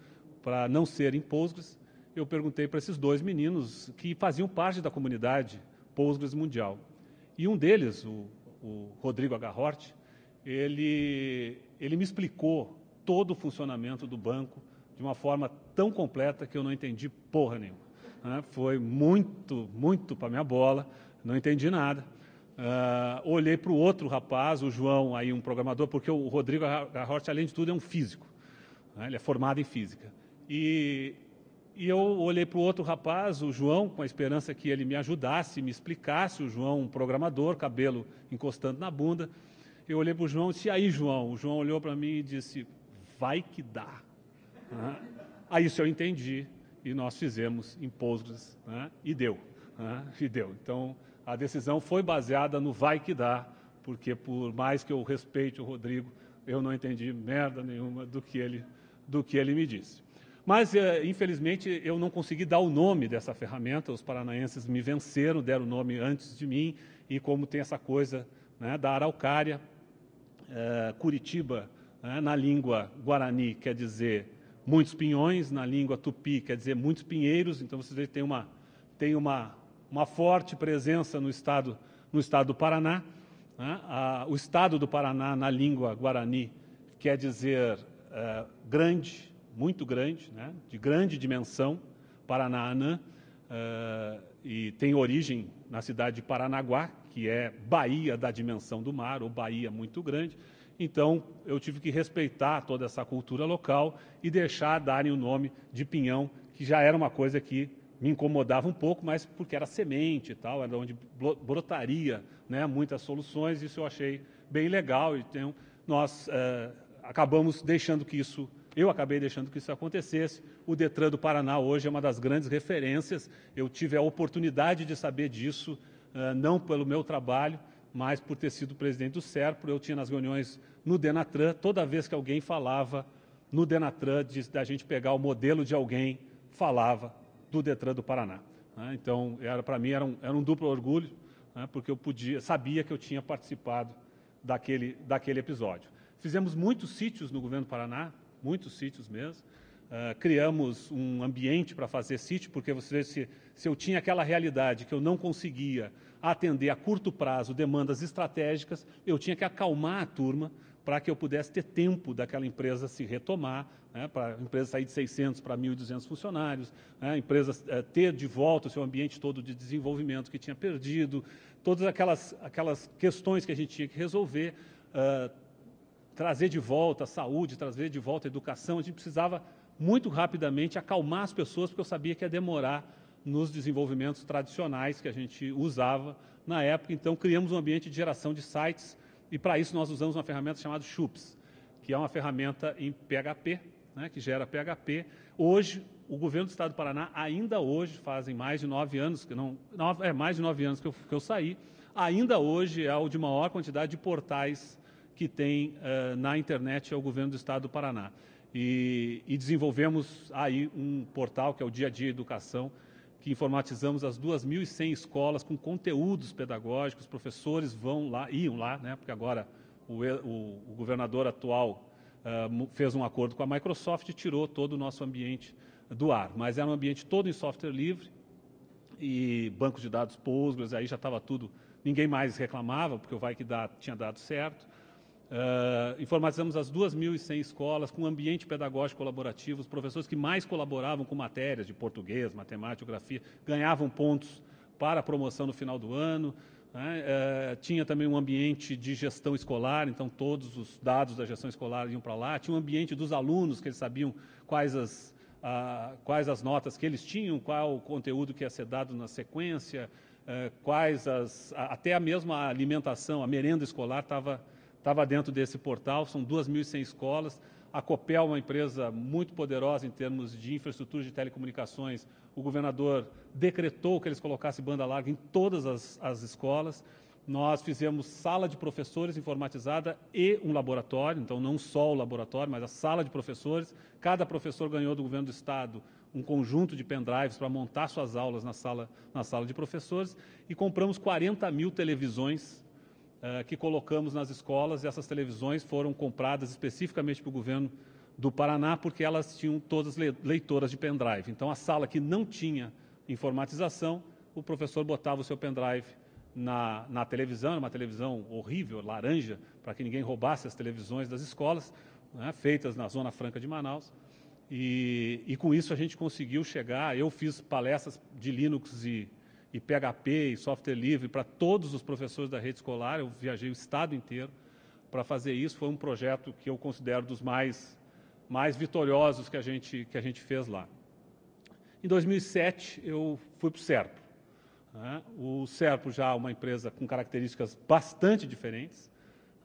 S1: para não ser em Postgres, eu perguntei para esses dois meninos que faziam parte da comunidade Postgres Mundial. E um deles, o, o Rodrigo Agarhort, ele, ele me explicou todo o funcionamento do banco de uma forma tão completa que eu não entendi porra nenhuma. Né? Foi muito, muito para minha bola, não entendi nada. Uh, olhei para o outro rapaz, o João, aí um programador, porque o Rodrigo Agarhort, além de tudo, é um físico. Né? Ele é formado em física. E e eu olhei para o outro rapaz, o João, com a esperança que ele me ajudasse, me explicasse. O João, um programador, cabelo encostando na bunda. Eu olhei para o João e disse: Aí, João? O João olhou para mim e disse: Vai que dá. Né? Aí isso eu entendi. E nós fizemos em Postgres. Né? E deu. Né? E deu. Então a decisão foi baseada no vai que dá, porque por mais que eu respeite o Rodrigo, eu não entendi merda nenhuma do que ele, do que ele me disse. Mas, eh, infelizmente, eu não consegui dar o nome dessa ferramenta, os paranaenses me venceram, deram o nome antes de mim, e como tem essa coisa né, da araucária, é, Curitiba, né, na língua guarani, quer dizer muitos pinhões, na língua tupi, quer dizer muitos pinheiros, então vocês veem que tem uma, tem uma, uma forte presença no estado, no estado do Paraná. Né, a, o estado do Paraná, na língua guarani, quer dizer é, grande, muito grande, né, de grande dimensão, Paranaanã, uh, eh, e tem origem na cidade de Paranaguá, que é baía da dimensão do mar, ou baía muito grande. Então, eu tive que respeitar toda essa cultura local e deixar darem o nome de pinhão, que já era uma coisa que me incomodava um pouco, mas porque era semente e tal, era onde brotaria né, muitas soluções, isso eu achei bem legal. Então, nós uh, acabamos deixando que isso eu acabei deixando que isso acontecesse. O Detran do Paraná hoje é uma das grandes referências. Eu tive a oportunidade de saber disso, eh, não pelo meu trabalho, mas por ter sido presidente do SERPRO. Eu tinha nas reuniões no Denatran, toda vez que alguém falava no Denatran, de, da gente pegar o modelo de alguém, falava do Detran do Paraná. Né? Então, para mim, era um, era um, duplo orgulho, né? porque eu podia, sabia que eu tinha participado daquele, daquele episódio. Fizemos muitos sítios no governo do Paraná, muitos sítios mesmo. Uh, criamos um ambiente para fazer sítio, porque você vê se, se eu tinha aquela realidade que eu não conseguia atender a curto prazo demandas estratégicas, eu tinha que acalmar a turma para que eu pudesse ter tempo daquela empresa se retomar, né, para a empresa sair de 600 para 1.200 funcionários, né, a empresa uh, ter de volta o seu ambiente todo de desenvolvimento que tinha perdido, todas aquelas, aquelas questões que a gente tinha que resolver. Uh, trazer de volta a saúde, trazer de volta a educação. A gente precisava muito rapidamente acalmar as pessoas, porque eu sabia que ia demorar nos desenvolvimentos tradicionais que a gente usava na época. Então, criamos um ambiente de geração de sites e, para isso, nós usamos uma ferramenta chamada Chups, que é uma ferramenta em PHP, né, que gera PHP. Hoje, o governo do Estado do Paraná, ainda hoje, fazem mais de nove anos, que não, é mais de nove anos que eu, que eu saí, ainda hoje é o de maior quantidade de portais que tem uh, na internet é o governo do estado do Paraná. E, e, desenvolvemos aí um portal que é o Dia a Dia Educação, que informatizamos as 2.100 escolas com conteúdos pedagógicos, professores vão lá, iam lá, né, porque agora o, o, o governador atual uh, fez um acordo com a Microsoft e tirou todo o nosso ambiente do ar. Mas era um ambiente todo em software livre e bancos de dados Postgres, aí já estava tudo, ninguém mais reclamava, porque o vai que dá tinha dado certo. Uh, informatizamos as 2.100 escolas com um ambiente pedagógico colaborativo. Os professores que mais colaboravam com matérias de português, matemática, geografia, ganhavam pontos para a promoção no final do ano. Né? Uh, tinha também um ambiente de gestão escolar, então todos os dados da gestão escolar iam para lá. Tinha um ambiente dos alunos, que eles sabiam quais as, uh, quais as notas que eles tinham, qual o conteúdo que ia ser dado na sequência, quais as, até a mesma alimentação, a merenda escolar estava estava dentro desse portal, são 2.100 escolas. A Copel é uma empresa muito poderosa em termos de infraestrutura de telecomunicações. O governador decretou que eles colocassem banda larga em todas as, as escolas. Nós fizemos sala de professores informatizada e um laboratório, então não só o laboratório, mas a sala de professores. Cada professor ganhou do governo do estado um conjunto de pendrives para montar suas aulas na sala, na sala de professores e compramos 40 mil televisões uh, que colocamos nas escolas e essas televisões foram compradas especificamente para o governo do Paraná, porque elas tinham todas leitoras de pendrive. Então, a sala que não tinha informatização, o professor botava o seu pendrive na, na televisão, uma televisão horrível, laranja, para que ninguém roubasse as televisões das escolas, né, feitas na Zona Franca de Manaus. E, e, com isso a gente conseguiu chegar. Eu fiz palestras de Linux e, e PHP e software livre para todos os professores da rede escolar. Eu viajei o estado inteiro para fazer isso. Foi um projeto que eu considero dos mais, mais vitoriosos que a, gente, que a gente fez lá. Em 2007, eu fui para o SERPO. Né? O SERPO já é uma empresa com características bastante diferentes.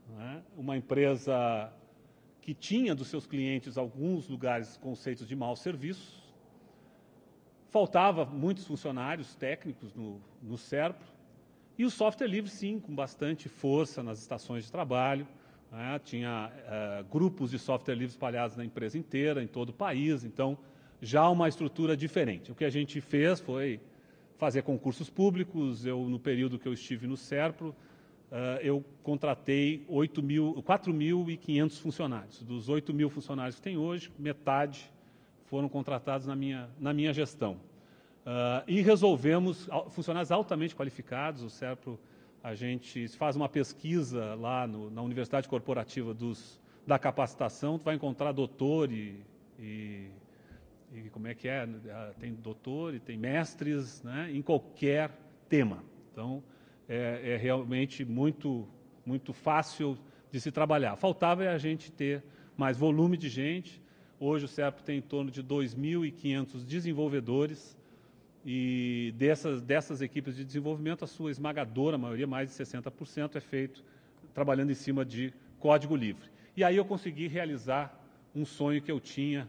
S1: Né? Uma empresa que tinha dos seus clientes alguns lugares conceitos de mau serviço, Faltava muitos funcionários técnicos no, no CERPRO, e o software é livre, sim, com bastante força nas estações de trabalho. Né? Tinha eh, grupos de software livre espalhados na empresa inteira, em todo o país. Então, já uma estrutura diferente. O que a gente fez foi fazer concursos públicos. Eu, no período que eu estive no SERPRO, eh, eu contratei 4.500 funcionários. Dos 8 mil funcionários que tem hoje, metade foram contratados na minha, na minha gestão. Uh, e resolvemos, funcionários altamente qualificados, o SERPRO, a gente faz uma pesquisa lá no, na Universidade Corporativa dos, da Capacitação, tu vai encontrar doutor e, e, e como é que é, ah, tem doutor e tem mestres, né, em qualquer tema. Então, é, é realmente muito, muito fácil de se trabalhar. Faltava é a gente ter mais volume de gente, Hoje o CEAP tem em torno de 2.500 desenvolvedores e dessas, dessas equipes de desenvolvimento, a sua esmagadora maioria, mais de 60%, é feito trabalhando em cima de código livre. E aí eu consegui realizar um sonho que eu tinha,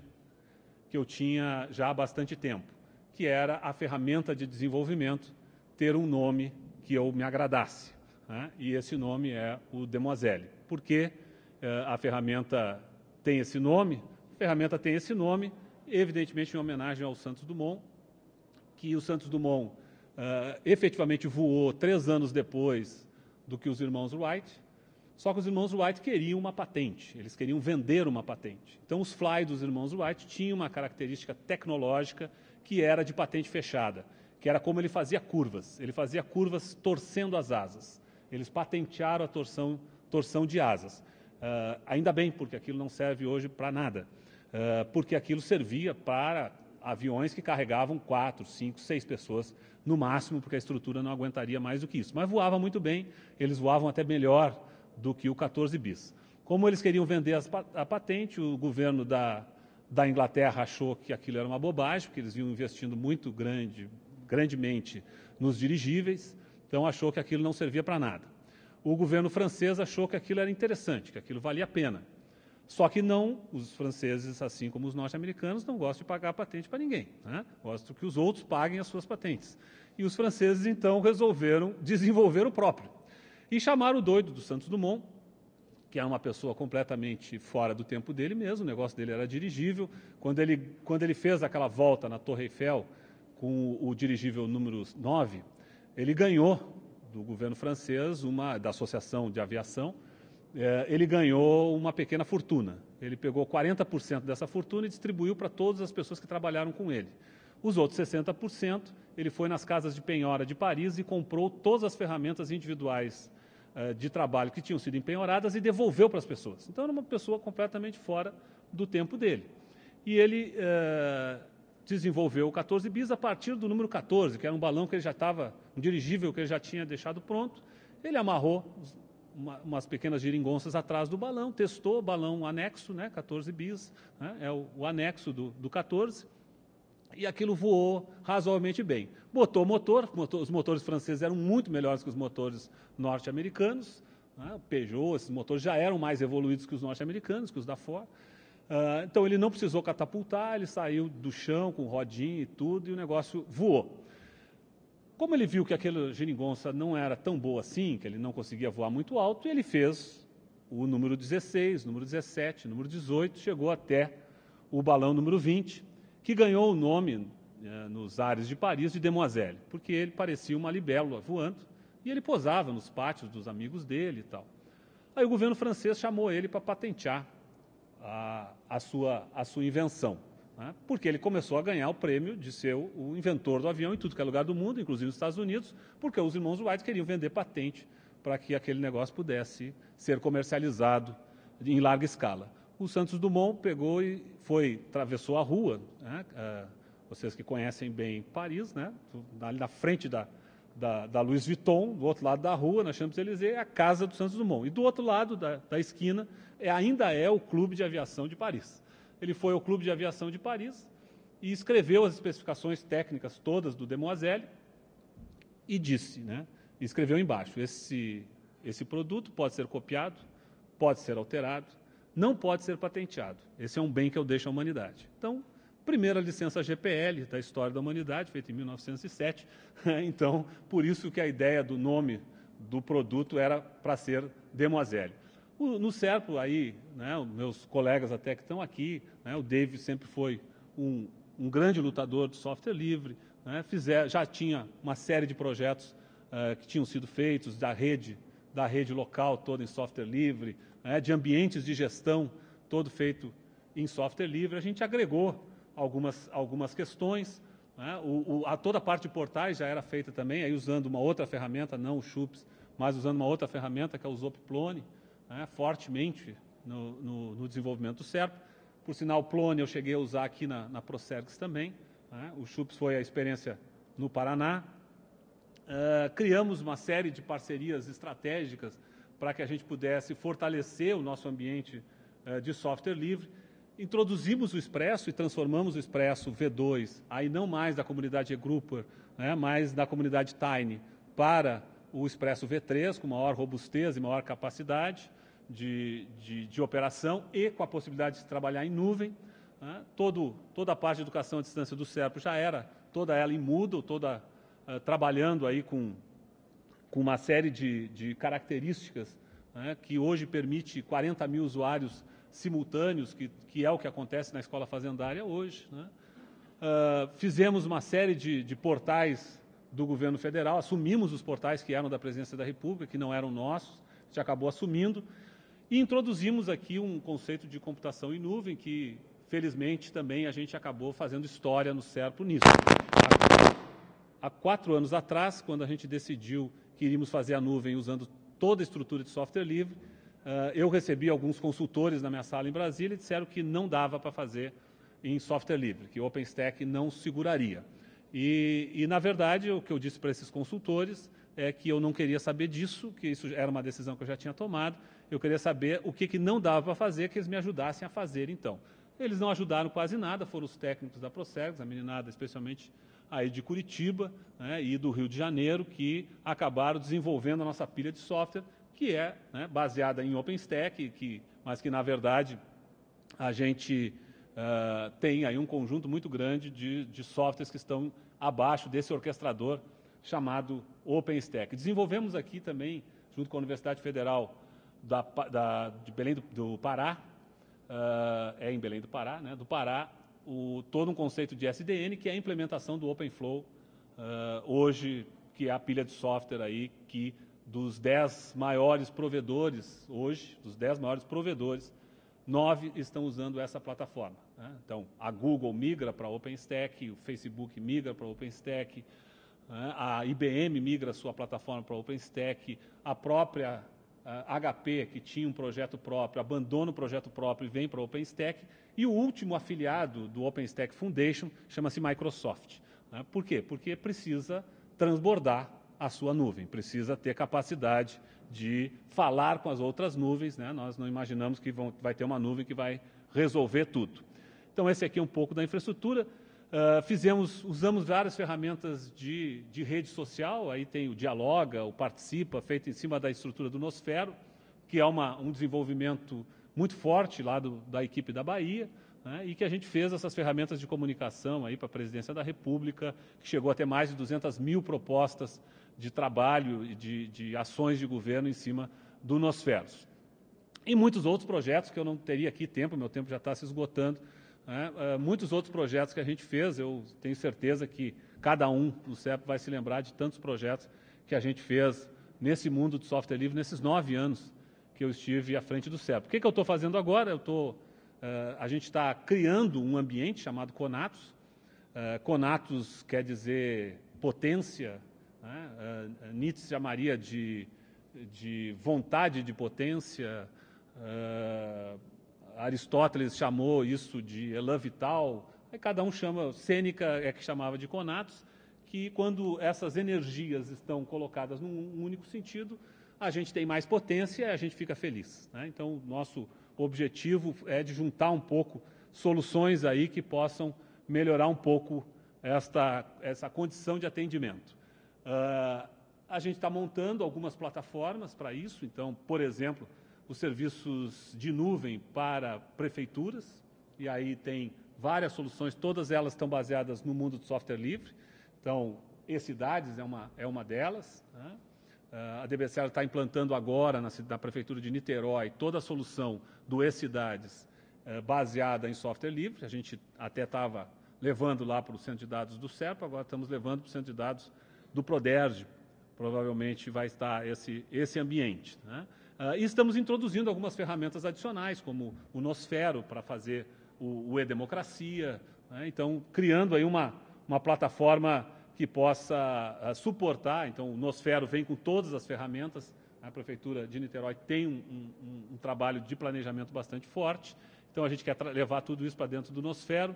S1: que eu tinha já há bastante tempo, que era a ferramenta de desenvolvimento ter um nome que eu me agradasse. Né? E esse nome é o Demoiselle. Por que eh, a ferramenta tem esse nome? ferramenta tem esse nome, evidentemente em homenagem ao Santos Dumont, que o Santos Dumont uh, efetivamente voou três anos depois do que os irmãos Wright, só que os irmãos Wright queriam uma patente, eles queriam vender uma patente. Então, os fly dos irmãos Wright tinham uma característica tecnológica que era de patente fechada, que era como ele fazia curvas. Ele fazia curvas torcendo as asas. Eles patentearam a torção, torção de asas. Uh, ainda bem, porque aquilo não serve hoje para nada. Ah, porque aquilo servia para aviões que carregavam quatro, cinco, seis pessoas no máximo, porque a estrutura não aguentaria mais do que isso. Mas voava muito bem, eles voavam até melhor do que o 14 bis. Como eles queriam vender as, a patente, o governo da, da Inglaterra achou que aquilo era uma bobagem, porque eles iam investindo muito grande, grandemente nos dirigíveis, então achou que aquilo não servia para nada. O governo francês achou que aquilo era interessante, que aquilo valia a pena. Só que não, os franceses, assim como os norte-americanos, não gostam de pagar patente para ninguém. Né? Gostam que os outros paguem as suas patentes. E os franceses, então, resolveram desenvolver o próprio. E chamaram o doido do Santos Dumont, que era é uma pessoa completamente fora do tempo dele mesmo, o negócio dele era dirigível. Quando ele, quando ele fez aquela volta na Torre Eiffel com o, o dirigível número 9, ele ganhou do governo francês, uma, da Associação de Aviação, é, ele ganhou uma pequena fortuna. Ele pegou 40% dessa fortuna e distribuiu para todas as pessoas que trabalharam com ele. Os outros 60%, ele foi nas casas de penhora de Paris e comprou todas as ferramentas individuais uh, de trabalho que tinham sido empenhoradas e devolveu para as pessoas. Então, era uma pessoa completamente fora do tempo dele. E ele uh, desenvolveu o 14 bis a partir do número 14, que era um balão que ele já estava, um dirigível que ele já tinha deixado pronto. Ele amarrou uma, umas pequenas giringonças atrás do balão, testou o balão anexo, né, 14 bis, né, é o, o anexo do, do 14, e aquilo voou razoavelmente bem. Botou motor, motor, os motores franceses eram muito melhores que os motores norte-americanos, né? Peugeot, esses motores já eram mais evoluídos que os norte-americanos, que os da Ford. Uh, então ele não precisou catapultar, ele saiu do chão com rodinha e tudo, e o negócio voou. Como ele viu que aquela geringonça não era tão boa assim, que ele não conseguia voar muito alto, ele fez o número 16, número 17, número 18, chegou até o balão número 20, que ganhou o nome né, nos ares de Paris de Demoiselle, porque ele parecia uma libélula voando e ele posava nos pátios dos amigos dele e tal. Aí o governo francês chamou ele para patentear a, a, sua, a sua invenção né? porque ele começou a ganhar o prêmio de ser o inventor do avião em tudo que é lugar do mundo, inclusive nos Estados Unidos, porque os irmãos White queriam vender patente para que aquele negócio pudesse ser comercializado em larga escala. O Santos Dumont pegou e foi, atravessou a rua, né? É, vocês que conhecem bem Paris, né? ali na frente da, da, da Louis Vuitton, do outro lado da rua, na Champs-Élysées, é a casa do Santos Dumont. E do outro lado da, da esquina é, ainda é o Clube de Aviação de Paris ele foi ao Clube de Aviação de Paris e escreveu as especificações técnicas todas do Demoiselle e disse, né, escreveu embaixo, esse, esse produto pode ser copiado, pode ser alterado, não pode ser patenteado. Esse é um bem que eu deixo à humanidade. Então, primeira licença GPL da história da humanidade, feita em 1907. Então, por isso que a ideia do nome do produto era para ser Demoiselle. O, no SERPRO, aí, né, meus colegas até que estão aqui, né, o Dave sempre foi um, um, grande lutador de software livre, né, fizer, já tinha uma série de projetos uh, que tinham sido feitos da rede, da rede local toda em software livre, né, de ambientes de gestão todo feito em software livre. A gente agregou algumas, algumas questões, né? O, o, a toda a parte de portais já era feita também, aí usando uma outra ferramenta, não o Chups, mas usando uma outra ferramenta que é o Zopplone né, fortemente no, no, no, desenvolvimento do SERP. Por sinal, Plone eu cheguei a usar aqui na, na Procergs também. Né, o CHUPS foi a experiência no Paraná. Uh, criamos uma série de parcerias estratégicas para que a gente pudesse fortalecer o nosso ambiente uh, de software livre. Introduzimos o Expresso e transformamos o Expresso V2, aí não mais da comunidade eGrouper, né, mas da comunidade Tiny, para o Expresso V3, com maior robustez e maior capacidade de, de, de operação e com a possibilidade de trabalhar em nuvem. Né? Todo, toda a parte de educação à distância do CERPRO já era, toda ela em Moodle, toda uh, trabalhando aí com, com uma série de, de características né? que hoje permite 40 mil usuários simultâneos, que, que é o que acontece na escola fazendária hoje. Né? Uh, fizemos uma série de, de portais do governo federal, assumimos os portais que eram da presidência da República, que não eram nossos, a gente acabou assumindo. E introduzimos aqui um conceito de computação em nuvem que, felizmente, também a gente acabou fazendo história no CERPO nisso. Há quatro anos atrás, quando a gente decidiu que iríamos fazer a nuvem usando toda a estrutura de software livre, eh, eu recebi alguns consultores na minha sala em Brasília e disseram que não dava para fazer em software livre, que OpenStack não seguraria. E, e, na verdade, o que eu disse para esses consultores é que eu não queria saber disso, que isso era uma decisão que eu já tinha tomado eu queria saber o que, que não dava para fazer, que eles me ajudassem a fazer então. Eles não ajudaram quase nada, foram os técnicos da Procegas, a meninada especialmente aí de Curitiba né, e do Rio de Janeiro, que acabaram desenvolvendo a nossa pilha de software, que é né, baseada em OpenStack, que, mas que, na verdade, a gente uh, tem aí um conjunto muito grande de, de softwares que estão abaixo desse orquestrador chamado OpenStack. Desenvolvemos aqui também, junto com a Universidade Federal da, da, de Belém do, do Pará, uh, é em Belém do Pará, né, do Pará, o, todo um conceito de SDN, que é a implementação do OpenFlow, uh, eh, hoje, que é a pilha de software aí, que dos 10 maiores provedores, hoje, dos dez maiores provedores, nove estão usando essa plataforma. Né? Então, a Google migra para OpenStack, o Facebook migra para OpenStack, né, a IBM migra sua plataforma para OpenStack, a própria HP, que tinha um projeto próprio, abandona o projeto próprio e vem para o OpenStack. E o último afiliado do OpenStack Foundation chama-se Microsoft. Né? Por quê? Porque precisa transbordar a sua nuvem, precisa ter capacidade de falar com as outras nuvens. Né? Nós não imaginamos que vão, vai ter uma nuvem que vai resolver tudo. Então, esse aqui é um pouco da infraestrutura. Ah, fizemos, usamos várias ferramentas de, de, rede social, aí tem o Dialoga, o Participa, feito em cima da estrutura do Nosfero, que é uma, um desenvolvimento muito forte lá do, da equipe da Bahia, né, e que a gente fez essas ferramentas de comunicação aí para a presidência da República, que chegou até mais de 200 mil propostas de trabalho e de, de ações de governo em cima do Nosferos. E muitos outros projetos que eu não teria aqui tempo, meu tempo já está se esgotando, né? Ah, muitos outros projetos que a gente fez, eu tenho certeza que cada um no CEP vai se lembrar de tantos projetos que a gente fez nesse mundo de software livre, nesses nove anos que eu estive à frente do CEP. O que, que eu estou fazendo agora? Eu tô, uh, a gente está criando um ambiente chamado Conatos. Uh, Conatos quer dizer potência, né? Nietzsche chamaria de, de vontade de potência, Aristóteles chamou isso de elan vital, aí cada um chama, Sêneca é que chamava de conatos, que quando essas energias estão colocadas num único sentido, a gente tem mais potência e a gente fica feliz. Né? Então, nosso objetivo é de juntar um pouco soluções aí que possam melhorar um pouco esta, essa condição de atendimento. Uh, a gente está montando algumas plataformas para isso, então, por exemplo, os serviços de nuvem para prefeituras, e aí tem várias soluções, todas elas estão baseadas no mundo do software livre. Então, e-Cidades é uma, é uma delas. Né? Ah, a DBCL está implantando agora na, na, Prefeitura de Niterói toda a solução do E-Cidades eh, baseada em software livre. A gente até estava levando lá para o centro de dados do CERPA, agora estamos levando para o centro de dados do PRODERJ. Provavelmente vai estar esse, esse ambiente. Né? Uh, e estamos introduzindo algumas ferramentas adicionais, como o Nosfero, para fazer o, o e-democracia. Né? Então, criando aí uma, uma plataforma que possa uh, suportar. Então, o Nosfero vem com todas as ferramentas. Né? A Prefeitura de Niterói tem um, um, um trabalho de planejamento bastante forte. Então, a gente quer levar tudo isso para dentro do Nosfero.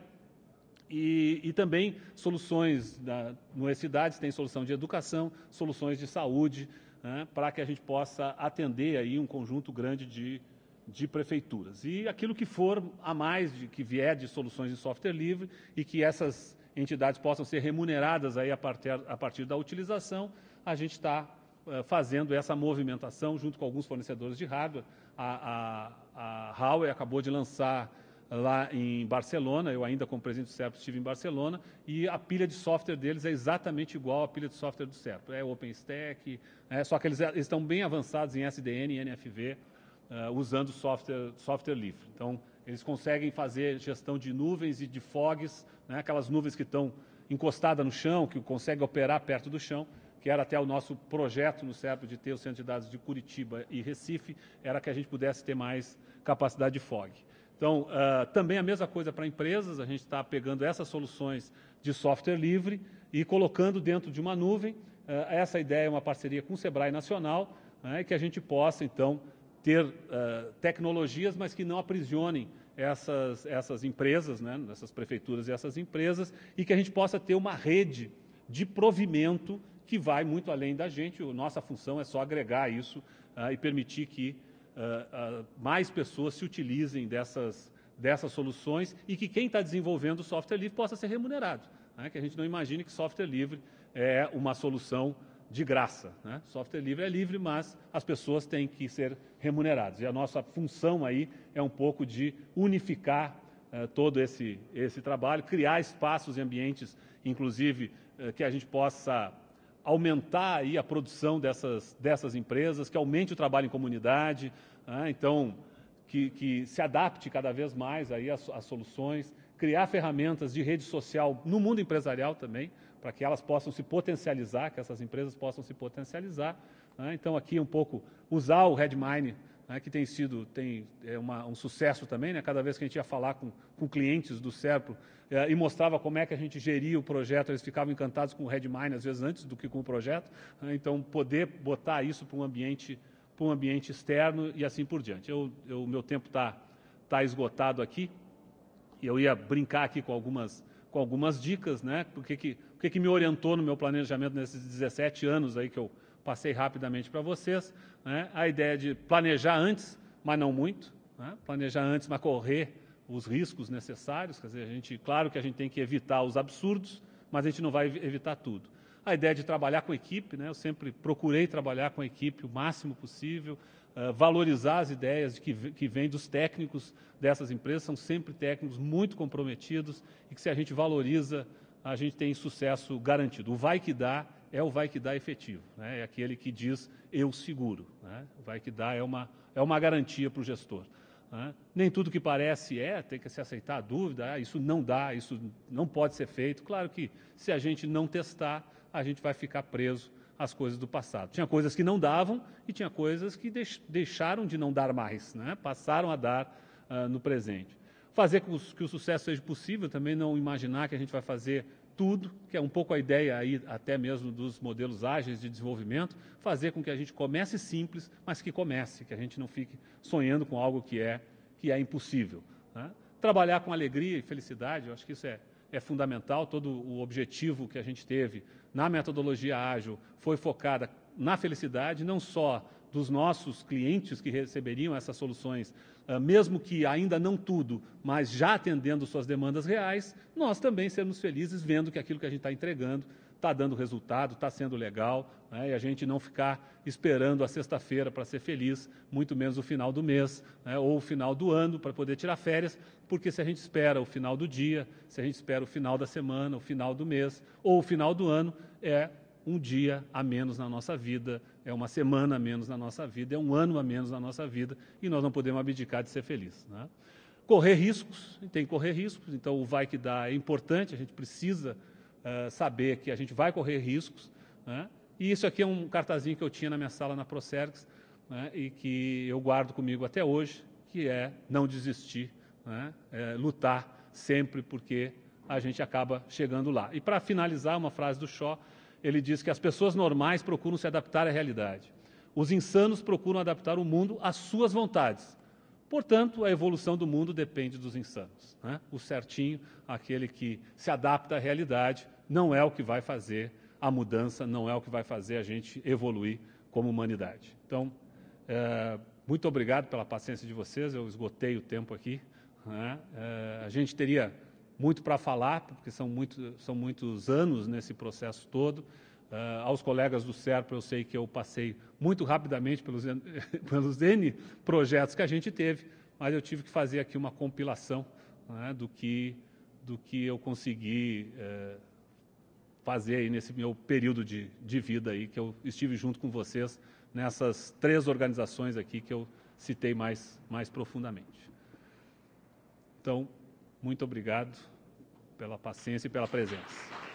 S1: E, e, também soluções, da, no e tem solução de educação, soluções de saúde, né, para que a gente possa atender aí um conjunto grande de, de prefeituras. E aquilo que for a mais, de, que vier de soluções de software livre e que essas entidades possam ser remuneradas aí a, partir, a partir da utilização, a gente está eh, fazendo essa movimentação junto com alguns fornecedores de hardware. A, a, a Huawei acabou de lançar lá em Barcelona, eu ainda como presidente do CERP estive em Barcelona, e a pilha de software deles é exatamente igual à pilha de software do CERP. É OpenStack, é, só que eles, é, eles, estão bem avançados em SDN e NFV, uh, eh, usando software, software livre. Então, eles conseguem fazer gestão de nuvens e de fogs, né, aquelas nuvens que estão encostadas no chão, que conseguem operar perto do chão, que era até o nosso projeto no CERP de ter o centro de dados de Curitiba e Recife, era que a gente pudesse ter mais capacidade de fog. Então, uh, também a mesma coisa para empresas, a gente está pegando essas soluções de software livre e colocando dentro de uma nuvem. Uh, essa ideia é uma parceria com o Sebrae Nacional, né, que a gente possa, então, ter uh, tecnologias, mas que não aprisionem essas, essas empresas, né, essas prefeituras e essas empresas, e que a gente possa ter uma rede de provimento que vai muito além da gente. A nossa função é só agregar isso e permitir que uh, mais pessoas se utilizem dessas, dessas soluções e que quem está desenvolvendo o software livre possa ser remunerado. Né? Que a gente não imagine que software livre é uma solução de graça. Né? Software livre é livre, mas as pessoas têm que ser remuneradas. E a nossa função aí é um pouco de unificar eh, todo esse, esse trabalho, criar espaços e ambientes, inclusive, eh, que a gente possa aumentar aí a produção dessas, dessas empresas, que aumente o trabalho em comunidade, né? então que, que, se adapte cada vez mais aí às, soluções, criar ferramentas de rede social no mundo empresarial também, para que elas possam se potencializar, que essas empresas possam se potencializar. Né? Então aqui um pouco usar o Redmine né, que tem sido tem, é uma, um sucesso também. Né, cada vez que a gente ia falar com, com clientes do SERPRO é, e mostrava como é que a gente geria o projeto, eles ficavam encantados com o Redmine, às vezes antes do que com o projeto. Né, então, poder botar isso para um ambiente para um ambiente externo e assim por diante. Eu, meu tempo está tá esgotado aqui e eu ia brincar aqui com algumas com algumas dicas, né? Porque que, porque que me orientou no meu planejamento nesses 17 anos aí que eu passei rapidamente para vocês, né? a ideia de planejar antes, mas não muito, né? planejar antes, mas correr os riscos necessários, quer dizer, a gente, claro que a gente tem que evitar os absurdos, mas a gente não vai evitar tudo. A ideia de trabalhar com equipe, né? eu sempre procurei trabalhar com a equipe o máximo possível, uh, valorizar as ideias de que, que vêm dos técnicos dessas empresas, são sempre técnicos muito comprometidos e que se a gente valoriza, a gente tem sucesso garantido. O vai que dá é o vai que dá efetivo, né? é aquele que diz eu seguro. Né? O vai que dá é uma, é uma garantia para o gestor. Né? Nem tudo que parece é, tem que se aceitar a dúvida, ah, isso não dá, isso não pode ser feito. Claro que se a gente não testar, a gente vai ficar preso às coisas do passado. Tinha coisas que não davam e tinha coisas que deixaram de não dar mais, né? passaram a dar ah, no presente. Fazer com que o sucesso seja possível, também não imaginar que a gente vai fazer tudo, que é um pouco a ideia aí até mesmo dos modelos ágeis de desenvolvimento, fazer com que a gente comece simples, mas que comece, que a gente não fique sonhando com algo que é, que é impossível. Né? Trabalhar com alegria e felicidade, eu acho que isso é, é fundamental, todo o objetivo que a gente teve na metodologia ágil foi focada na felicidade, não só dos nossos clientes que receberiam essas soluções, ah, mesmo que ainda não tudo, mas já atendendo suas demandas reais, nós também sermos felizes vendo que aquilo que a gente está entregando está dando resultado, está sendo legal, né? e a gente não ficar esperando a sexta-feira para ser feliz, muito menos o final do mês né? ou o final do ano para poder tirar férias, porque se a gente espera o final do dia, se a gente espera o final da semana, o final do mês ou o final do ano, é um dia a menos na nossa vida é uma semana a menos na nossa vida, é um ano a menos na nossa vida, e nós não podemos abdicar de ser felizes. Né? Correr riscos, tem que correr riscos, então o vai que dá é importante, a gente precisa uh, saber que a gente vai correr riscos, né? e isso aqui é um cartazinho que eu tinha na minha sala na Procerx, né? e que eu guardo comigo até hoje, que é não desistir, né? é lutar sempre, porque a gente acaba chegando lá. E para finalizar, uma frase do Shaw, ele diz que as pessoas normais procuram se adaptar à realidade. Os insanos procuram adaptar o mundo às suas vontades. Portanto, a evolução do mundo depende dos insanos. Né? O certinho, aquele que se adapta à realidade, não é o que vai fazer a mudança, não é o que vai fazer a gente evoluir como humanidade. Então, é, muito obrigado pela paciência de vocês. Eu esgotei o tempo aqui. Né? É, a gente teria muito para falar, porque são, muito, são muitos anos nesse processo todo. Uh, aos colegas do SERPRO, eu sei que eu passei muito rapidamente pelos, pelos N projetos que a gente teve, mas eu tive que fazer aqui uma compilação né, do, que, do que eu consegui eh, fazer aí nesse meu período de, de vida aí, que eu estive junto com vocês nessas três organizações aqui que eu citei mais, mais profundamente. Então, muito obrigado pela paciência e pela presença.